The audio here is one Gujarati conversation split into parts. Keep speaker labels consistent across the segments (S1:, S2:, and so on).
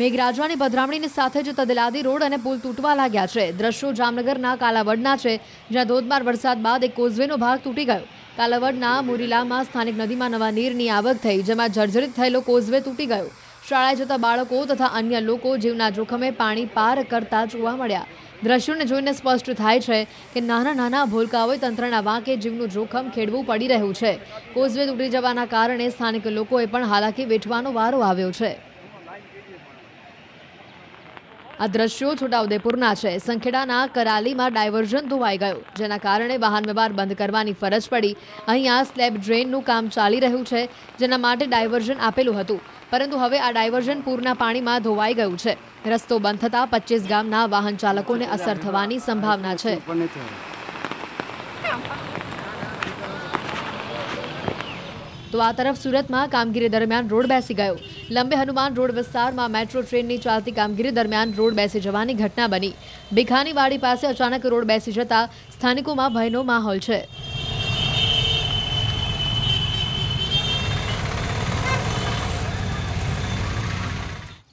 S1: મેઘરાજાની પધરામણીની સાથે જ તદલાદી રોડ અને પુલ તૂટવા લાગ્યા છે દ્રશ્યો જામનગરના કાલાવડના છે જ્યાં ધોધમાર વરસાદ બાદ એક કોઝવેનો ભાગ તૂટી ગયો કાલાવડના મુરીલામાં સ્થાનિક નદીમાં નવા નીરની આવક થઈ જેમાં જર્જરિત થયેલો કોઝવે તૂટી ગયો શાળાએ જતા બાળકો તથા અન્ય લોકો જીવના જોખમે પાણી પાર કરતા જોવા મળ્યા દ્રશ્યોને જોઈને સ્પષ્ટ થાય છે કે નાના નાના ભૂલકાઓએ તંત્રના વાંકે જીવનું જોખમ ખેડવું પડી રહ્યું છે કોઝવે તૂટી જવાના કારણે સ્થાનિક લોકોએ પણ હાલાકી વેઠવાનો વારો આવ્યો છે આ દ્રશ્યો છોટાઉદેપુરના છે સંખેડાના કરાલીમાં ડાયવર્ઝન ધોવાઈ ગયું જેના કારણે વાહન વ્યવહાર બંધ કરવાની ફરજ પડી અહીંયા સ્લેબ ડ્રેનનું કામ ચાલી રહ્યું છે જેના માટે ડાયવર્ઝન આપેલું હતું પરંતુ હવે આ ડાયવર્ઝન પૂરના પાણીમાં ધોવાઈ ગયું છે રસ્તો બંધ થતાં પચીસ ગામના વાહન ચાલકોને અસર થવાની સંભાવના છે તો આ તરફ સુરતમાં કામગીરી દરમિયાન રોડ બેસી ગયો લંબે હનુમાન રોડ વિસ્તારમાં મેટ્રો ટ્રેનની ચાલતી કામગીરી દરમિયાન રોડ બેસી જવાની ઘટના બની ભીખાની વાડી પાસે અચાનક રોડ બેસી જતા સ્થાનિકોમાં ભયનો માહોલ છે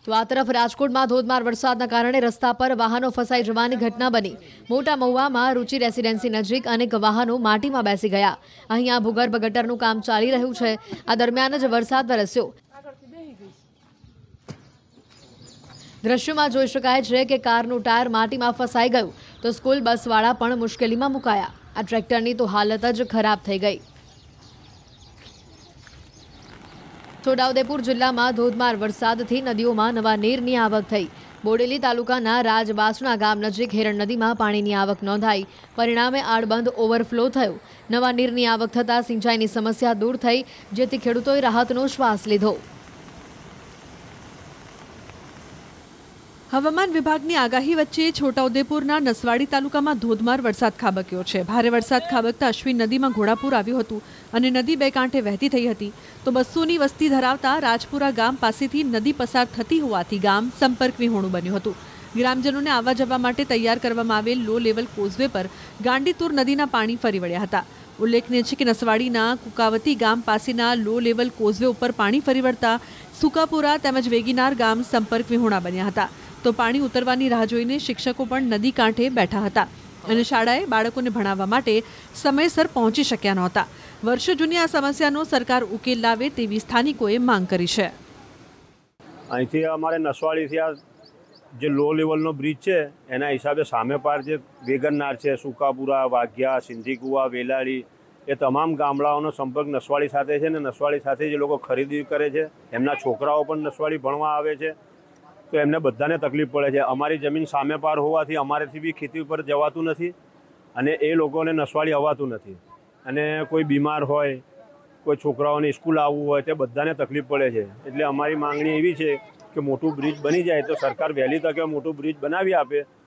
S1: તો આ તરફ રાજકોટમાં ધોધમાર વરસાદના કારણે રસ્તા પર વાહનો ફસાઈ જવાની ઘટના બની મોટા મહુવામાં રૂચિ રેસીડેન્સી નજીક અનેક વાહનો માટીમાં બેસી ગયા અહીંયા ભૂગર્ભ ગટરનું કામ ચાલી રહ્યું છે આ દરમિયાન જ વરસાદ વરસ્યો દ્રશ્યમાં જોઈ શકાય છે કે કારનું ટાયર માટીમાં ફસાઈ ગયું તો સ્કૂલ બસવાળા પણ મુશ્કેલીમાં મુકાયા આ ટ્રેક્ટરની તો હાલત જ ખરાબ થઈ ગઈ છોટાઉદેપુર જિલ્લામાં ધોધમાર વરસાદથી નદીઓમાં નવા નીરની આવક થઈ બોડેલી તાલુકાના રાજબાસણા ગામ નજીક હેરણ નદીમાં પાણીની આવક નોંધાઈ પરિણામે આડબંધ ઓવરફ્લો થયો નવા નીરની આવક થતાં સિંચાઈની સમસ્યા દૂર થઈ જેથી ખેડૂતોએ રાહતનો શ્વાસ લીધો
S2: હવામાન વિભાગની આગાહી વચ્ચે છોટાઉદેપુરના નસવાડી તાલુકામાં ધોધમાર વરસાદ ખાબક્યો છે ભારે વરસાદ ખાબકતા અશ્વિન નદીમાં ઘોડાપુર આવ્યું હતું અને નદી બે કાંઠે વહેતી થઈ હતી તો બસોની વસ્તી ધરાવતા રાજપુરા ગામ પાસેથી નદી પસાર થતી હોવાથી ગામ સંપર્ક વિહોણું બન્યું હતું ગ્રામજનોને આવવા જવા માટે તૈયાર કરવામાં આવેલ લો લેવલ કોઝવે પર ગાંડીતુર નદીના પાણી ફરી વળ્યા હતા ઉલ્લેખનીય છે કે નસવાડીના કુકાવતી ગામ પાસેના લો લેવલ કોઝવે ઉપર પાણી ફરી વળતા સુકાપુરા તેમજ વેગીનાર ગામ સંપર્ક વિહોણા બન્યા હતા તો પાણી ઉતરવાની રાહ જોઈને શિક્ષકો પણ નદી કાંઠે બેઠા હતા અને શાળાએ બાળકોને ભણાવવા માટે સમયસર પહોંચી શક્યા નહોતા વર્ષો જૂની આ સમસ્યાનો સરકાર ઉકેલ લાવે તેવી સ્થાનિકોએ માંગ કરી છે
S3: અહીંથી અમારે નસવાડીથી આ જે લો લેવલનો બ્રિજ છે એના હિસાબે સામે પાર જે વેગનનાર છે સુકાપુરા વાઘિયા સિંધીકુવા વેલાળી એ તમામ ગામડાઓનો સંપર્ક નસવાડી સાથે છે અને નસવાડી સાથે જે લોકો ખરીદી કરે છે એમના છોકરાઓ પણ નસવાડી ભણવા આવે છે તો એમને બધાને તકલીફ પડે છે અમારી જમીન સામે પાર હોવાથી અમારેથી બી ખેતી ઉપર જવાતું નથી અને એ લોકોને નસવાડી અવાતું નથી અને કોઈ બીમાર હોય કોઈ છોકરાઓને સ્કૂલ આવવું હોય તે બધાને તકલીફ પડે છે એટલે અમારી માંગણી એવી છે કે મોટું બ્રિજ બની જાય તો સરકાર વહેલી તકે મોટું બ્રિજ બનાવી આપે